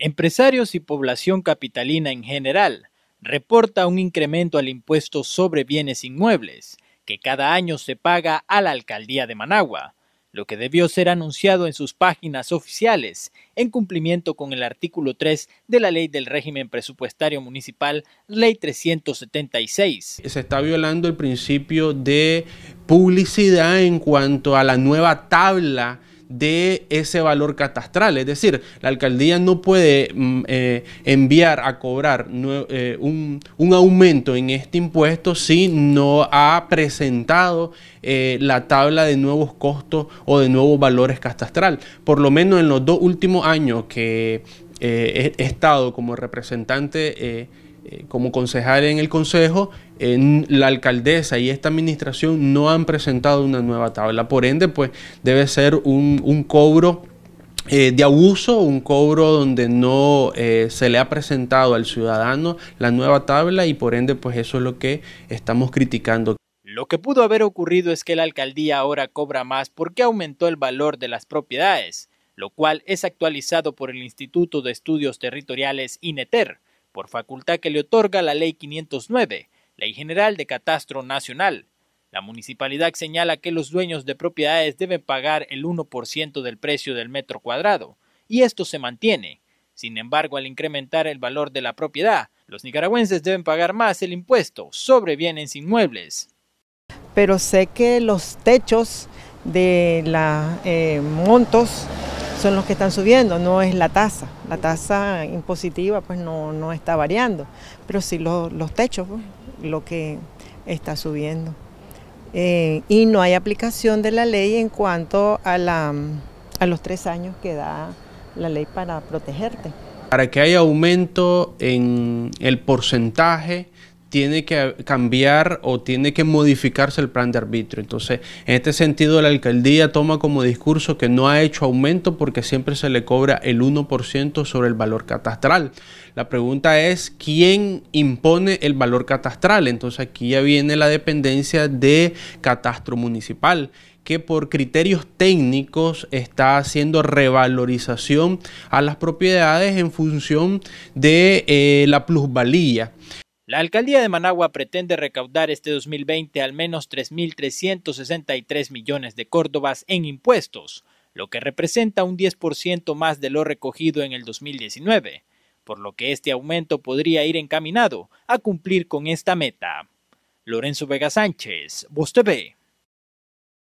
Empresarios y población capitalina en general reporta un incremento al impuesto sobre bienes inmuebles, que cada año se paga a la alcaldía de Managua, lo que debió ser anunciado en sus páginas oficiales, en cumplimiento con el artículo 3 de la Ley del Régimen Presupuestario Municipal, Ley 376. Se está violando el principio de publicidad en cuanto a la nueva tabla de ese valor catastral. Es decir, la alcaldía no puede mm, eh, enviar a cobrar eh, un, aumento en este impuesto si no ha presentado eh, la tabla de nuevos costos o de nuevos valores catastral. Por lo menos en los dos últimos años que he estado como representante eh, como concejal en el Consejo, en la alcaldesa y esta administración no han presentado una nueva tabla. Por ende, pues debe ser un, cobro eh, de abuso, un cobro donde no eh, se le ha presentado al ciudadano la nueva tabla y por ende pues eso es lo que estamos criticando. Lo que pudo haber ocurrido es que la alcaldía ahora cobra más porque aumentó el valor de las propiedades, lo cual es actualizado por el Instituto de Estudios Territoriales INETER, por facultad que le otorga la Ley 509, Ley General de Catastro Nacional. La municipalidad señala que los dueños de propiedades deben pagar el 1% del precio del metro cuadrado, y esto se mantiene. Sin embargo, al incrementar el valor de la propiedad, los nicaragüenses deben pagar más el impuesto sobre bienes inmuebles. Pero sé que los techos de la eh, montos son los que están subiendo, no es la tasa. La tasa impositiva pues no, está variando, pero sí los techos, pues, lo que está subiendo. Eh, y no hay aplicación de la ley en cuanto a, la, a los tres años que da la ley para protegerte. Para que haya aumento en el porcentaje tiene que cambiar o tiene que modificarse el plan de arbitrio. Entonces, en este sentido, la alcaldía toma como discurso que no ha hecho aumento porque siempre se le cobra el 1% sobre el valor catastral. La pregunta es, ¿quién impone el valor catastral? Entonces, aquí ya viene la dependencia de catastro municipal que por criterios técnicos está haciendo revalorización a las propiedades en función de eh, la plusvalía. La alcaldía de Managua pretende recaudar este 2020 al menos 3.363 millones de córdobas en impuestos, lo que representa un 10% más de lo recogido en el 2019, por lo que este aumento podría ir encaminado a cumplir con esta meta. Lorenzo Vega Sánchez, Voz TV.